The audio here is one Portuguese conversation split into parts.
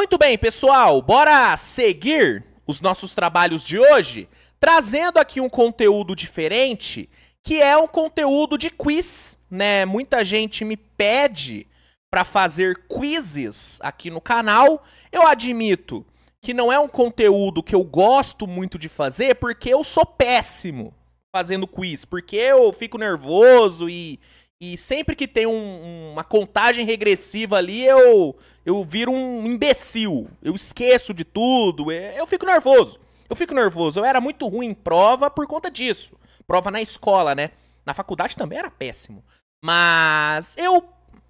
Muito bem, pessoal, bora seguir os nossos trabalhos de hoje, trazendo aqui um conteúdo diferente, que é um conteúdo de quiz, né? Muita gente me pede para fazer quizzes aqui no canal. Eu admito que não é um conteúdo que eu gosto muito de fazer, porque eu sou péssimo fazendo quiz, porque eu fico nervoso e e sempre que tem um, uma contagem regressiva ali, eu eu viro um imbecil. Eu esqueço de tudo, é, eu fico nervoso. Eu fico nervoso. Eu era muito ruim em prova por conta disso. Prova na escola, né? Na faculdade também era péssimo. Mas eu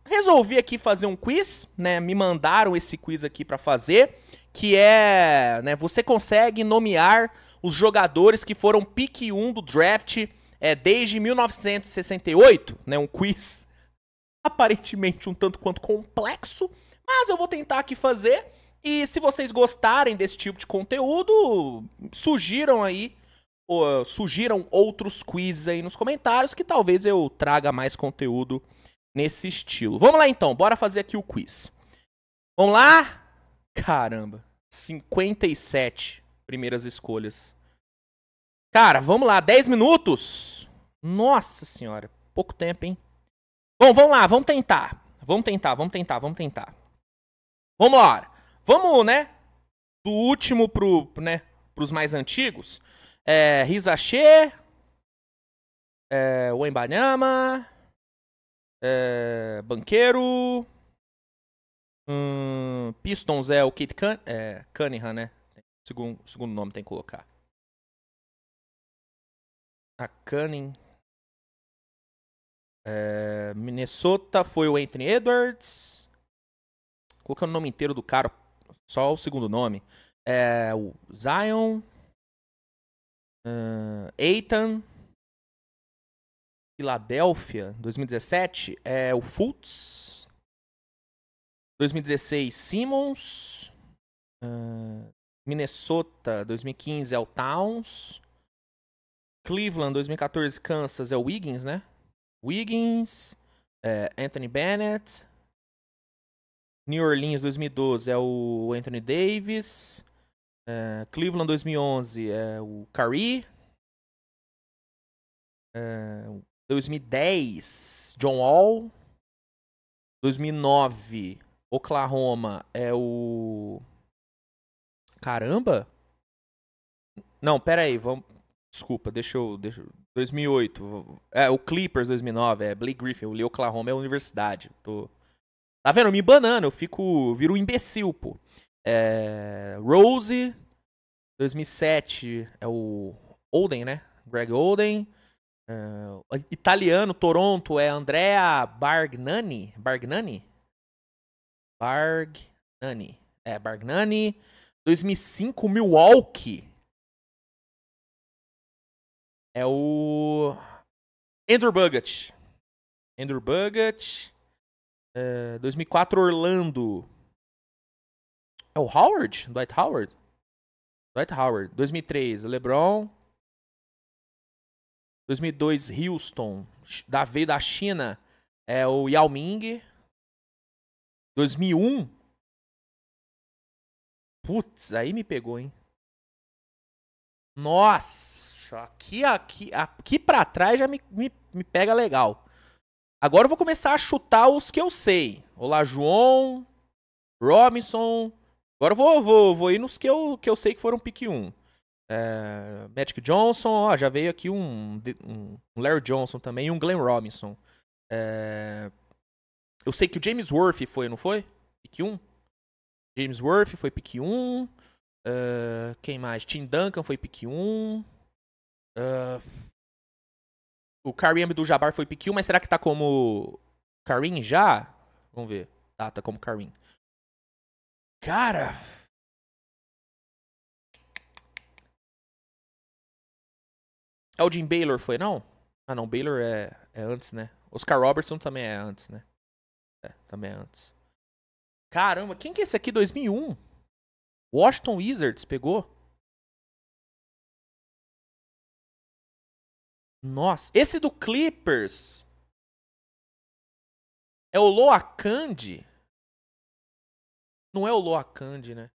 resolvi aqui fazer um quiz, né? Me mandaram esse quiz aqui para fazer, que é, né, você consegue nomear os jogadores que foram pick 1 do draft é, desde 1968, né, um quiz aparentemente um tanto quanto complexo, mas eu vou tentar aqui fazer. E se vocês gostarem desse tipo de conteúdo, sugiram aí, ou, sugiram outros quizzes aí nos comentários que talvez eu traga mais conteúdo nesse estilo. Vamos lá então, bora fazer aqui o quiz. Vamos lá? Caramba, 57 primeiras escolhas. Cara, vamos lá, 10 minutos? Nossa senhora, pouco tempo, hein? Bom, vamos lá, vamos tentar. Vamos tentar, vamos tentar, vamos tentar. Vamos lá. Vamos, né? Do último pro, né, pros mais antigos. É, Rizache, é, Wembanyama, é, Banqueiro, hum, Pistons é o Kit é, Cunningham, né? Segundo, segundo nome tem que colocar a Cunning, É, Minnesota foi o Anthony Edwards. Colocando é o nome inteiro do cara, só o segundo nome. É, o Zion. Uh, é, Eitan. Filadélfia, 2017. É o Fultz. 2016, Simmons. Uh, Minnesota, 2015 é o Towns. Cleveland, 2014, Kansas, é o Wiggins, né? Wiggins, é, Anthony Bennett. New Orleans, 2012, é o Anthony Davis. É, Cleveland, 2011, é o Curry. É, 2010, John Wall. 2009, Oklahoma, é o... Caramba! Não, pera aí, vamos... Desculpa, deixa eu, deixa eu. 2008. É, o Clippers 2009. É, Blake Griffin. o li Oklahoma é a universidade. Tô... Tá vendo? Eu me banando. Eu fico. Viro um imbecil, pô. É, Rose. 2007 é o Olden, né? Greg Olden. É, italiano, Toronto é Andrea Bargnani. Bargnani? Bargnani. É, Bargnani. 2005, Milwaukee. É o. Andrew Buggett. Andrew Buggett. É, 2004, Orlando. É o Howard? Dwight Howard? Dwight Howard. 2003, LeBron. 2002, Houston. Da, veio da China. É o Yao Ming. 2001. Putz, aí me pegou, hein? Nossa, aqui, aqui, aqui pra trás já me, me, me pega legal. Agora eu vou começar a chutar os que eu sei. Olá, João, Robinson. Agora eu vou, vou, vou ir nos que eu, que eu sei que foram pick 1. É, Magic Johnson, ó, já veio aqui um, um, Larry Johnson também e um Glenn Robinson. É, eu sei que o James Worth foi, não foi? Pick 1? James Worth foi pick 1. Uh, quem mais? Tim Duncan foi pick 1. Uh, ah, o Kareem do Jabbar foi pick 1, mas será que tá como Kareem já? Vamos ver. Tá, tá como Kareem. Cara. Elgin Baylor foi, não? Ah, não, Baylor é, é antes, né? Oscar Robertson também é antes, né? É, também é antes. Caramba, quem que é esse aqui? 2001? Washington Wizards pegou. Nossa, esse do Clippers é o Loacandi? Não é o Loacandi, né?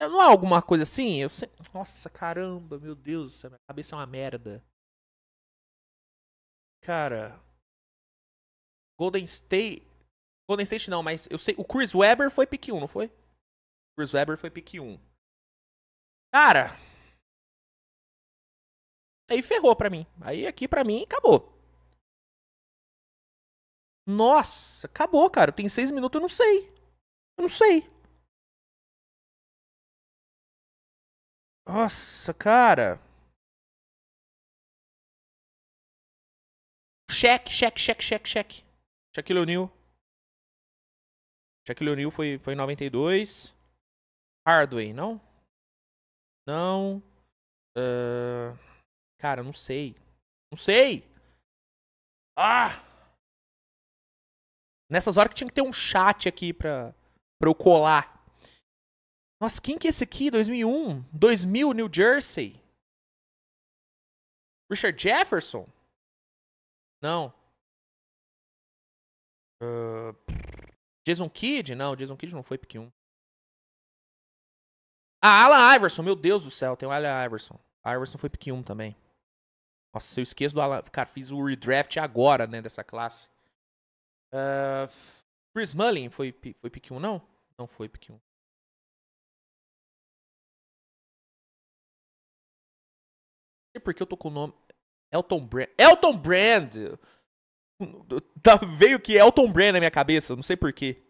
É, não é alguma coisa assim? Eu Nossa, caramba, meu Deus, minha cabeça é uma merda. Cara. Golden State. Golden State não, mas eu sei. O Chris Webber foi pick 1, não foi? Chris Webber foi pick 1. Cara. Aí ferrou pra mim. Aí aqui pra mim acabou. Nossa, acabou, cara. Tem seis minutos, eu não sei. Eu não sei. Nossa, cara. Cheque, cheque, cheque, cheque, cheque. Shaquille O'Neal. Shaquille O'Neal foi, foi 92. Hardway, não? Não. Uh, cara, não sei. Não sei! Ah! Nessas horas que tinha que ter um chat aqui pra, pra eu colar. Nossa, quem que é esse aqui? 2001? 2000, New Jersey? Richard Jefferson? Não. Uh, Jason Kidd? Não, Jason Kidd não foi pick 1. Ah, Alan Iverson, meu Deus do céu, tem o Alan Iverson. Iverson foi pick 1 também. Nossa, eu esqueço do Alan. Cara, fiz o redraft agora, né, dessa classe. Uh, Chris Mullin foi, foi pick 1, não? Não foi pick 1. sei porque eu tô com o nome. Elton Brand. Elton Brand! Hum, tá, veio que Elton Brand na minha cabeça, não sei porquê.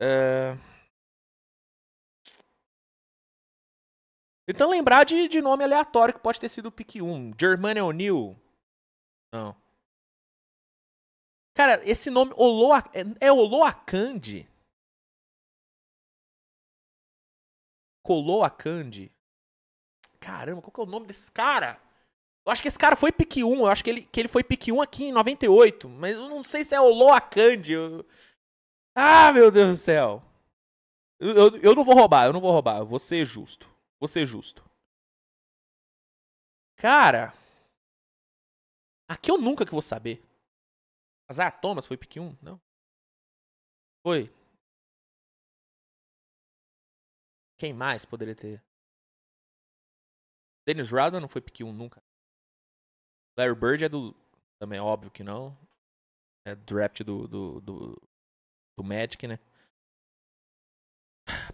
Uh... Ah, Então lembrar de, de nome aleatório que pode ter sido o pique 1. Germania O'Neill. Não. Cara, esse nome Oloa, é, é Oloakandi? Coloakandi? Caramba, qual que é o nome desse cara? Eu acho que esse cara foi pique 1. Eu acho que ele, que ele foi pique 1 aqui em 98. Mas eu não sei se é Oloakandi. Eu... Ah, meu Deus do céu. Eu, eu, eu não vou roubar, eu não vou roubar. Eu vou ser justo. Vou ser justo. Cara. Aqui eu nunca que vou saber. Mas ah, Thomas foi pick 1? Não. Foi. Quem mais poderia ter? Dennis Rodman não foi pick 1 nunca. Larry Bird é do. Também é óbvio que não. É draft do, do, do, do Magic, né?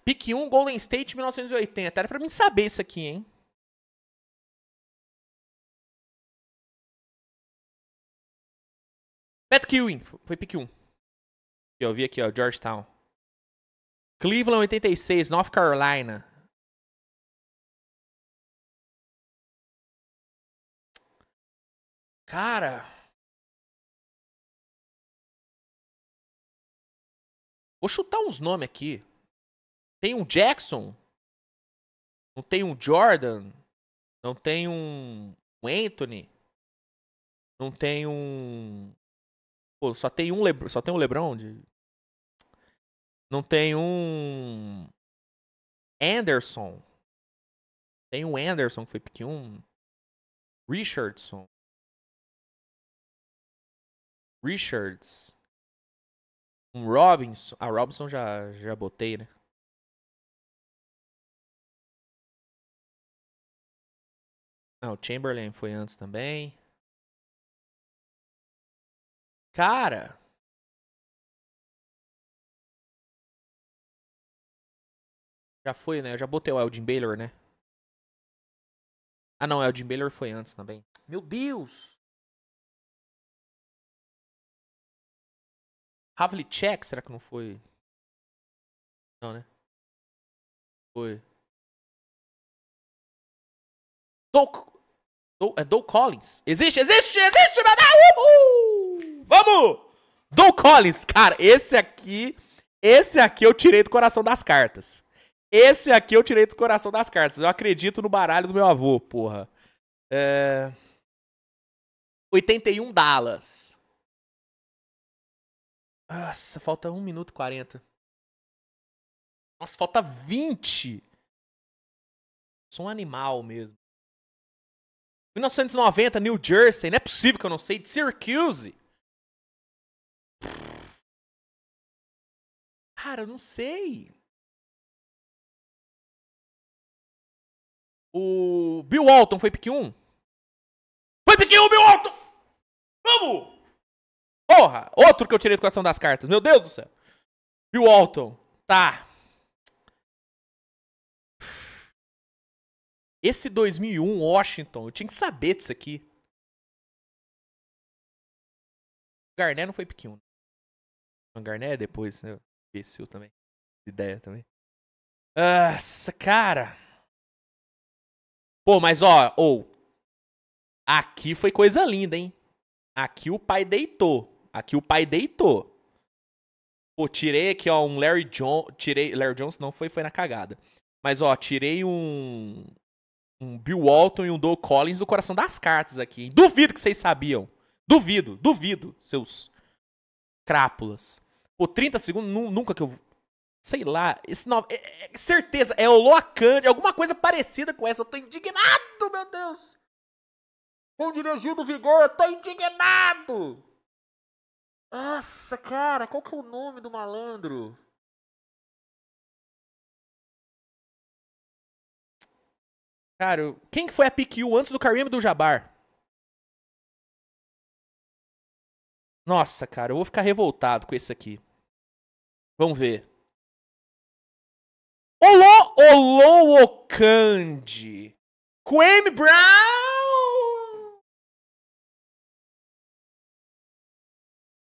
Pique 1, Golden State 1980. Era pra mim saber isso aqui, hein? Pat Ewing, foi Pique 1. Eu vi aqui, ó, Georgetown. Cleveland 86, North Carolina. Cara. Vou chutar uns nomes aqui tem um Jackson, não tem um Jordan, não tem um Anthony, não tem um. Pô, só tem um Lebron, só tem um LeBron de... Não tem um Anderson. Tem um Anderson que foi pequeno, Richardson, Richardson. Richards. Um Robinson. Ah, Robinson já, já botei, né? Ah, o Chamberlain foi antes também. Cara. Já foi, né? Eu já botei o Elgin Baylor, né? Ah, não, o Elgin Baylor foi antes também. Meu Deus! Havlicek, será que não foi? Não, né? Foi. Toco! Do, é Doug Collins. Existe, existe, existe, bebê! Uhul! Vamos! Dow Collins, cara, esse aqui. Esse aqui eu tirei do coração das cartas. Esse aqui eu tirei do coração das cartas. Eu acredito no baralho do meu avô, porra. É... 81 Dallas. Nossa, falta 1 minuto e 40. Nossa, falta 20. Sou um animal mesmo. 1990, New Jersey. Não é possível que eu não sei. De Syracuse. Cara, eu não sei. O Bill Walton foi pick 1? Foi pick 1, Bill Walton! Vamos! Porra! Outro que eu tirei do coração das cartas. Meu Deus do céu. Bill Walton. Tá. Esse 2001 Washington, eu tinha que saber disso aqui. O não foi pequeno. Né? O é depois, né? Imbecil também. Ideia também. Nossa, cara. Pô, mas ó, ou. Oh, aqui foi coisa linda, hein? Aqui o pai deitou. Aqui o pai deitou. Pô, tirei aqui, ó, um Larry Jones. Tirei. Larry Jones não foi, foi na cagada. Mas, ó, tirei um um Bill Walton e um Doug Collins do coração das cartas aqui. Hein? Duvido que vocês sabiam. Duvido, duvido, seus crápulas. Pô, 30 segundos, nunca que eu. Sei lá, esse nome. É, é, certeza, é Olocante, alguma coisa parecida com essa. Eu tô indignado, meu Deus! Com dirigiu do Vigor, eu tô indignado! Nossa, cara, qual que é o nome do malandro? Cara, quem foi a PQ antes do Kareem do Jabbar? Nossa, cara, eu vou ficar revoltado com esse aqui. Vamos ver. Olô, Olô Okandi. Kwame Brown.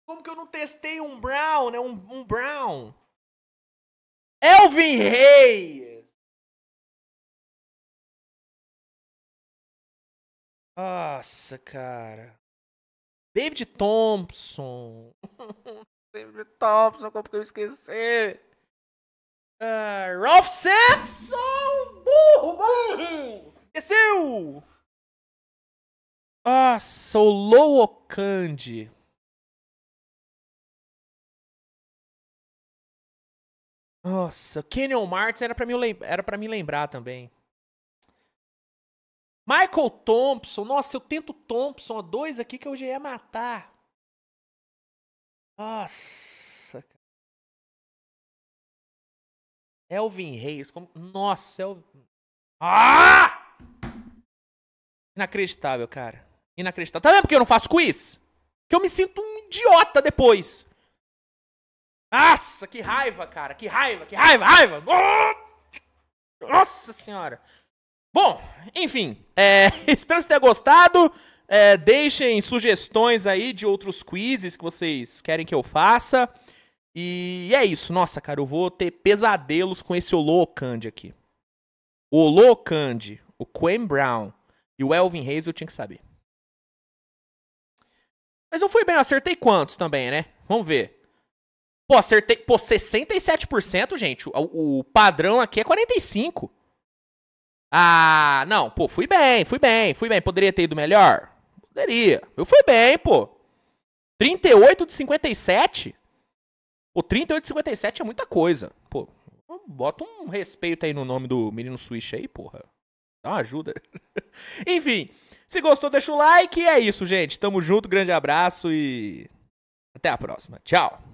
Como que eu não testei um Brown, né? Um, um Brown. Elvin Reyes. Nossa, cara. David Thompson. David Thompson, como que eu esqueci? Uh, ah, Ralph Sampson! Burro, burro! Esqueceu! Nossa, o Lowokandi. Nossa, Kenyon Martins era para me lem mim lembrar também. Michael Thompson. Nossa, eu tento Thompson. Ó, dois aqui que eu já ia matar. Nossa, cara. Elvin Reis. Como... Nossa, Elvin. Ah! Inacreditável, cara. Inacreditável. Tá vendo por que eu não faço quiz? Que eu me sinto um idiota depois. Nossa, que raiva, cara. Que raiva, que raiva, raiva. Nossa senhora. Bom, enfim, é, espero que você tenha gostado. É, deixem sugestões aí de outros quizzes que vocês querem que eu faça. E é isso. Nossa, cara, eu vou ter pesadelos com esse Olocande aqui. O Olocande, o Quen Brown e o Elvin Reis eu tinha que saber. Mas eu fui bem, eu acertei quantos também, né? Vamos ver. Pô, acertei. Pô, 67%, gente. O, o padrão aqui é 45%. Ah, não, pô, fui bem, fui bem, fui bem. Poderia ter ido melhor? Poderia. Eu fui bem, pô. 38 de 57? Pô, 38 de 57 é muita coisa. Pô, bota um respeito aí no nome do menino Switch aí, porra. Dá uma ajuda. Enfim, se gostou, deixa o like. E é isso, gente. Tamo junto, grande abraço e até a próxima. Tchau.